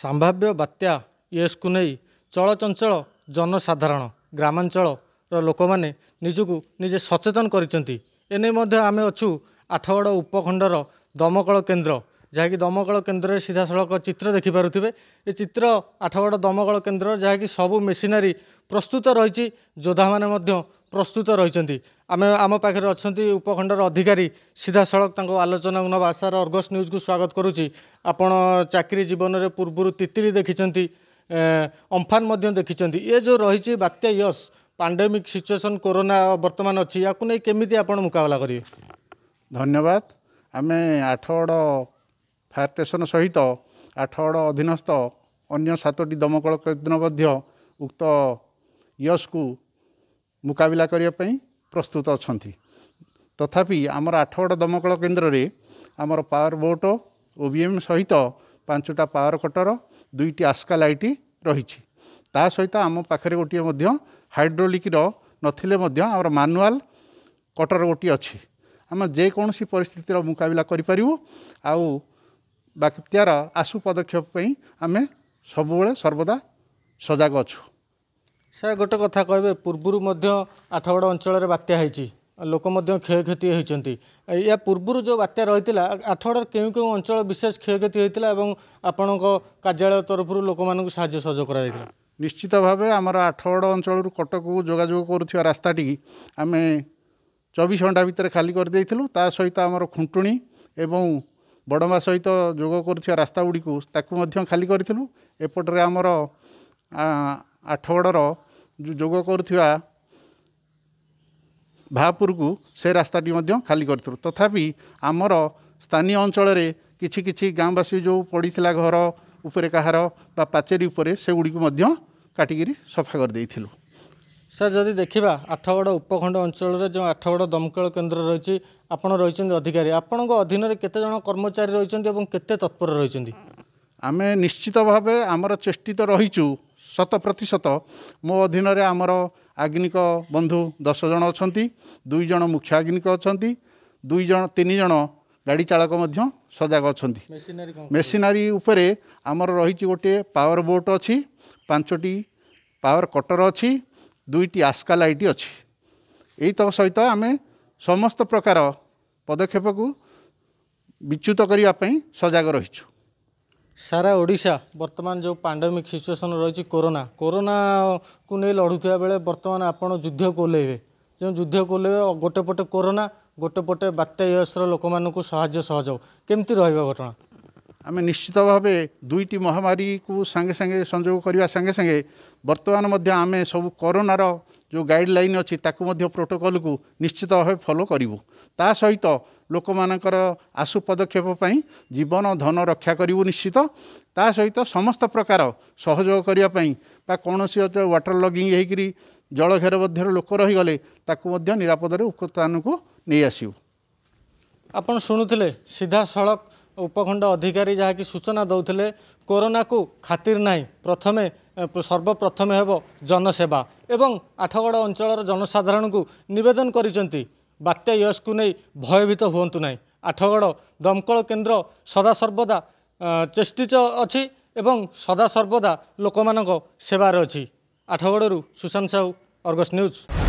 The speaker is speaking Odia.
ସମ୍ଭାବ୍ୟ ବାତ୍ୟା ୟେସ୍କୁ ନେଇ ଚଳଚଞ୍ଚଳ ଜନସାଧାରଣ ଗ୍ରାମାଞ୍ଚଳର ଲୋକମାନେ ନିଜକୁ ନିଜେ ସଚେତନ କରିଛନ୍ତି ଏନେଇ ମଧ୍ୟ ଆମେ ଅଛୁ ଆଠଗଡ଼ ଉପଖଣ୍ଡର ଦମକଳ କେନ୍ଦ୍ର ଯାହାକି ଦମକଳ କେନ୍ଦ୍ରରେ ସିଧାସଳଖ ଚିତ୍ର ଦେଖିପାରୁଥିବେ ଏ ଚିତ୍ର ଆଠଗଡ଼ ଦମକଳ କେନ୍ଦ୍ର ଯାହାକି ସବୁ ମେସିନାରୀ ପ୍ରସ୍ତୁତ ରହିଛି ଯୋଦ୍ଧାମାନେ ମଧ୍ୟ ପ୍ରସ୍ତୁତ ରହିଛନ୍ତି ଆମେ ଆମ ପାଖରେ ଅଛନ୍ତି ଉପଖଣ୍ଡର ଅଧିକାରୀ ସିଧାସଳଖ ତାଙ୍କ ଆଲୋଚନାକୁ ନେବା ଆଶାର ଅର୍ଗସ୍ ନ୍ୟୁଜ୍କୁ ସ୍ୱାଗତ କରୁଛି ଆପଣ ଚାକିରି ଜୀବନରେ ପୂର୍ବରୁ ତିତିଲି ଦେଖିଛନ୍ତି ଅମ୍ଫାନ ମଧ୍ୟ ଦେଖିଛନ୍ତି ଏ ଯେଉଁ ରହିଛି ବାତ୍ୟା ୟସ୍ ପାଣ୍ଡେମିକ୍ ସିଚୁଏସନ୍ କୋରୋନା ବର୍ତ୍ତମାନ ଅଛି ୟାକୁ ନେଇ କେମିତି ଆପଣ ମୁକାବିଲା କରିବେ ଧନ୍ୟବାଦ ଆମେ ଆଠଗଡ଼ ଫାୟାର ଷ୍ଟେସନ୍ ସହିତ ଆଠଗଡ଼ ଅଧୀନସ୍ଥ ଅନ୍ୟ ସାତଟି ଦମକଳ କେନ୍ଦ୍ର ମଧ୍ୟ ଉକ୍ତ ୟସ୍କୁ ମୁକାବିଲା କରିବା ପାଇଁ ପ୍ରସ୍ତୁତ ଅଛନ୍ତି ତଥାପି ଆମର ଆଠଗଡ଼ ଦମକଳ କେନ୍ଦ୍ରରେ ଆମର power boat O B M ସହିତ ପାଞ୍ଚଟା ପାୱାର କଟର ଦୁଇଟି ଆସ୍କା ଲାଇଟ୍ ରହିଛି ତା ସହିତ ଆମ ପାଖରେ ଗୋଟିଏ ମଧ୍ୟ ହାଇଡ୍ରୋଲିକ୍ର ନଥିଲେ ମଧ୍ୟ ଆମର ମାନୁଆଲ କଟର ଗୋଟିଏ ଅଛି ଆମେ ଯେକୌଣସି ପରିସ୍ଥିତିର ମୁକାବିଲା କରିପାରିବୁ ଆଉ ବାକ୍ୟାର ଆଶୁ ପଦକ୍ଷେପ ପାଇଁ ଆମେ ସବୁବେଳେ ସର୍ବଦା ସଜାଗ ଅଛୁ ସାର୍ ଗୋଟେ କଥା କହିବେ ପୂର୍ବରୁ ମଧ୍ୟ ଆଠଗଡ଼ ଅଞ୍ଚଳରେ ବାତ୍ୟା ହେଇଛି ଲୋକ ମଧ୍ୟ କ୍ଷୟକ୍ଷତି ହୋଇଛନ୍ତି ଏହା ପୂର୍ବରୁ ଯେଉଁ ବାତ୍ୟା ରହିଥିଲା ଆଠଗଡ଼ର କେଉଁ କେଉଁ ଅଞ୍ଚଳ ବିଶେଷ କ୍ଷୟକ୍ଷତି ହୋଇଥିଲା ଏବଂ ଆପଣଙ୍କ କାର୍ଯ୍ୟାଳୟ ତରଫରୁ ଲୋକମାନଙ୍କୁ ସାହାଯ୍ୟ ସହଯୋଗ କରାଯାଇଥିଲା ନିଶ୍ଚିତ ଭାବେ ଆମର ଆଠଗଡ଼ ଅଞ୍ଚଳରୁ କଟକକୁ ଯୋଗାଯୋଗ କରୁଥିବା ରାସ୍ତାଟି ଆମେ ଚବିଶ ଘଣ୍ଟା ଭିତରେ ଖାଲି କରିଦେଇଥିଲୁ ତା ସହିତ ଆମର ଖୁଣ୍ଟୁଣି ଏବଂ ବଡ଼ମା ସହିତ ଯୋଗ କରୁଥିବା ରାସ୍ତା ଗୁଡ଼ିକୁ ତାକୁ ମଧ୍ୟ ଖାଲି କରିଥିଲୁ ଏପଟରେ ଆମର ଆଠଗଡ଼ର ଯୋଗ କରୁଥିବା ଭାପୁରକୁ ସେ ରାସ୍ତାଟି ମଧ୍ୟ ଖାଲି କରିଥିଲୁ ତଥାପି ଆମର ସ୍ଥାନୀୟ ଅଞ୍ଚଳରେ କିଛି କିଛି ଗାଁବାସୀ ଯେଉଁ ପଡ଼ିଥିଲା ଘର ଉପରେ କାହାର ବା ପାଚେରୀ ଉପରେ ସେଗୁଡ଼ିକୁ ମଧ୍ୟ କାଟିକିରି ସଫା କରିଦେଇଥିଲୁ ସାର୍ ଯଦି ଦେଖିବା ଆଠଗଡ଼ ଉପଖଣ୍ଡ ଅଞ୍ଚଳରେ ଯେଉଁ ଆଠଗଡ଼ ଦମକଳ କେନ୍ଦ୍ର ରହିଛି ଆପଣ ରହିଛନ୍ତି ଅଧିକାରୀ ଆପଣଙ୍କ ଅଧୀନରେ କେତେଜଣ କର୍ମଚାରୀ ରହିଛନ୍ତି ଏବଂ କେତେ ତତ୍ପର ରହିଛନ୍ତି ଆମେ ନିଶ୍ଚିତ ଭାବେ ଆମର ଚେଷ୍ଟିତ ରହିଛୁ ଶତ ପ୍ରତିଶତ ମୋ ଅଧୀନରେ ଆମର ଆଗ୍ନିକ ବନ୍ଧୁ ଦଶ ଜଣ ଅଛନ୍ତି ଦୁଇ ଜଣ ମୁଖ୍ୟ ଆଗ୍ନିକ ଅଛନ୍ତି ଦୁଇ ଜଣ ତିନି ଜଣ ଗାଡ଼ି ଚାଳକ ମଧ୍ୟ ସଜାଗ ଅଛନ୍ତି ମେସିନାରୀ ଉପରେ ଆମର ରହିଛି ଗୋଟିଏ ପାୱାର ବୋଟ୍ ଅଛି ପାଞ୍ଚଟି ପାୱାର କଟର ଅଛି ଦୁଇଟି ଆସ୍କା ଲାଇଟ୍ ଅଛି ଏଇତ ସହିତ ଆମେ ସମସ୍ତ ପ୍ରକାର ପଦକ୍ଷେପକୁ ବିଚ୍ୟୁତ କରିବା ପାଇଁ ସଜାଗ ରହିଛୁ সারা ওড়িশা বর্তমান যে পাণ্ডেমিক সিচুয়েসন রয়েছে কোরোনা কোরোনাକୁ ନେଇ ଲଢ଼ୁଥିବା ବେଳେ ବର୍ତ୍ତମାନ ଆପଣ ଯୁଦ୍ଧକୁ ଓହ୍ଲାଇବେ ଯେଉଁ ଯୁଦ୍ଧକୁ ଓହ୍ଲାଇବେ ଗୋଟେ ପଟେ କୋରୋନା ଗୋଟେ ପଟେ ବାତ୍ୟା ୟସ୍ର ଲୋକମାନଙ୍କୁ ସାହାଯ୍ୟ ସହଯୋଗ କେମିତି ରହିବ ଘଟଣା ଆମେ ନିଶ୍ଚିତ ଭାବେ ଦୁଇଟି ମହାମାରୀକୁ ସାଙ୍ଗେ ସାଙ୍ଗେ ସଂଯୋଗ କରିବା ସାଙ୍ଗେ ସାଙ୍ଗେ ବର୍ତ୍ତମାନ ମଧ୍ୟ ଆମେ ସବୁ କରୋନାର ଯେଉଁ ଗାଇଡ଼ଲାଇନ୍ ଅଛି ତାକୁ ମଧ୍ୟ ପ୍ରୋଟୋକଲ୍କୁ ନିଶ୍ଚିତ ଭାବେ ଫଲୋ କରିବୁ ତା ସହିତ ଲୋକମାନଙ୍କର ଆଶୁ ପଦକ୍ଷେପ ପାଇଁ ଜୀବନ ଧନ ରକ୍ଷା କରିବୁ ନିଶ୍ଚିତ ତା ସହିତ ସମସ୍ତ ପ୍ରକାର ସହଯୋଗ କରିବା ପାଇଁ ବା କୌଣସି ୱାଟର୍ ଲଗିଂ ହେଇକିରି ଜଳ ମଧ୍ୟରେ ଲୋକ ରହିଗଲେ ତାକୁ ମଧ୍ୟ ନିରାପଦରେ ଉକ୍ତ ସ୍ଥାନକୁ ନେଇ ଆସିବୁ ଆପଣ ଶୁଣୁଥିଲେ ସିଧାସଳଖ ଉପଖଣ୍ଡ ଅଧିକାରୀ ଯାହାକି ସୂଚନା ଦେଉଥିଲେ କୋରୋନାକୁ ଖାତିର ନାହିଁ ପ୍ରଥମେ ସର୍ବପ୍ରଥମେ ହେବ ଜନସେବା ଏବଂ ଆଠଗଡ଼ ଅଞ୍ଚଳର ଜନସାଧାରଣଙ୍କୁ ନିବେଦନ କରିଛନ୍ତି ବାତ୍ୟା ୟଶକୁ ନେଇ ଭୟଭୀତ ହୁଅନ୍ତୁ ନାହିଁ ଆଠଗଡ଼ ଦମକଳ କେନ୍ଦ୍ର ସଦାସର୍ବଦା ଚେଷ୍ଟିତ ଅଛି ଏବଂ ସଦାସର୍ବଦା ଲୋକମାନଙ୍କ ସେବାରେ ଅଛି ଆଠଗଡ଼ରୁ ସୁଶାନ୍ତ ସାହୁ ଅର୍ଗସ୍ ନ୍ୟୁଜ୍